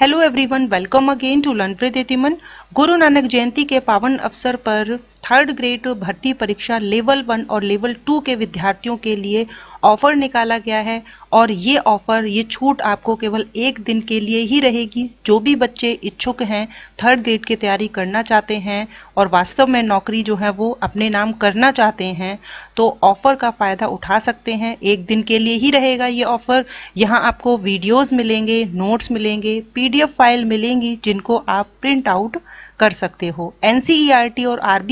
hello everyone welcome again to learn with Guru Nanak जयंती के पावन अवसर पर थर्ड ग्रेड भर्ती परीक्षा लेवल वन और लेवल टू के विद्यार्थियों के लिए ऑफर निकाला गया है और ये ऑफर ये छूट आपको केवल एक दिन के लिए ही रहेगी जो भी बच्चे इच्छुक हैं थर्ड ग्रेड की तैयारी करना चाहते हैं और वास्तव में नौकरी जो है वो अपने नाम करना चाहते हैं तो ऑफर का फ़ायदा उठा सकते हैं एक दिन के लिए ही रहेगा ये ऑफर यहाँ आपको वीडियोज़ मिलेंगे नोट्स मिलेंगे पी फाइल मिलेंगी जिनको आप प्रिंट आउट कर सकते हो एन e और आर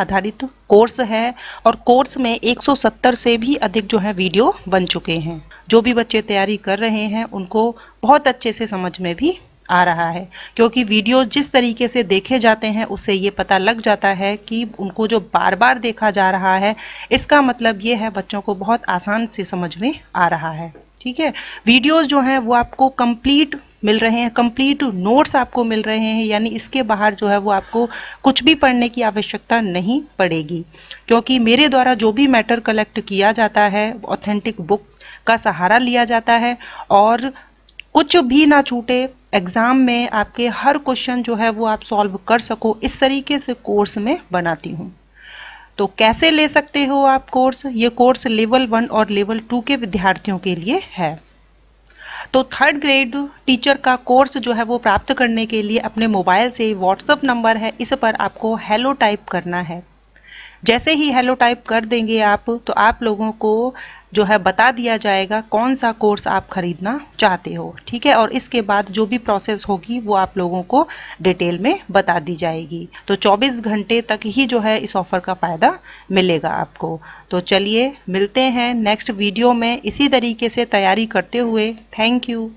आधारित कोर्स है और कोर्स में 170 से भी अधिक जो है वीडियो बन चुके हैं जो भी बच्चे तैयारी कर रहे हैं उनको बहुत अच्छे से समझ में भी आ रहा है क्योंकि वीडियो जिस तरीके से देखे जाते हैं उससे ये पता लग जाता है कि उनको जो बार बार देखा जा रहा है इसका मतलब ये है बच्चों को बहुत आसान से समझ में आ रहा है ठीक है वीडियोस जो हैं वो आपको कंप्लीट मिल रहे हैं कंप्लीट नोट्स आपको मिल रहे हैं यानी इसके बाहर जो है वो आपको कुछ भी पढ़ने की आवश्यकता नहीं पड़ेगी क्योंकि मेरे द्वारा जो भी मैटर कलेक्ट किया जाता है ऑथेंटिक बुक का सहारा लिया जाता है और कुछ भी ना छूटे एग्ज़ाम में आपके हर क्वेश्चन जो है वो आप सॉल्व कर सको इस तरीके से कोर्स में बनाती हूँ तो कैसे ले सकते हो आप कोर्स ये कोर्स लेवल वन और लेवल टू के विद्यार्थियों के लिए है तो थर्ड ग्रेड टीचर का कोर्स जो है वो प्राप्त करने के लिए अपने मोबाइल से व्हाट्सअप नंबर है इस पर आपको हेलो टाइप करना है जैसे ही हेलो टाइप कर देंगे आप तो आप लोगों को जो है बता दिया जाएगा कौन सा कोर्स आप खरीदना चाहते हो ठीक है और इसके बाद जो भी प्रोसेस होगी वो आप लोगों को डिटेल में बता दी जाएगी तो 24 घंटे तक ही जो है इस ऑफ़र का फ़ायदा मिलेगा आपको तो चलिए मिलते हैं नेक्स्ट वीडियो में इसी तरीके से तैयारी करते हुए थैंक यू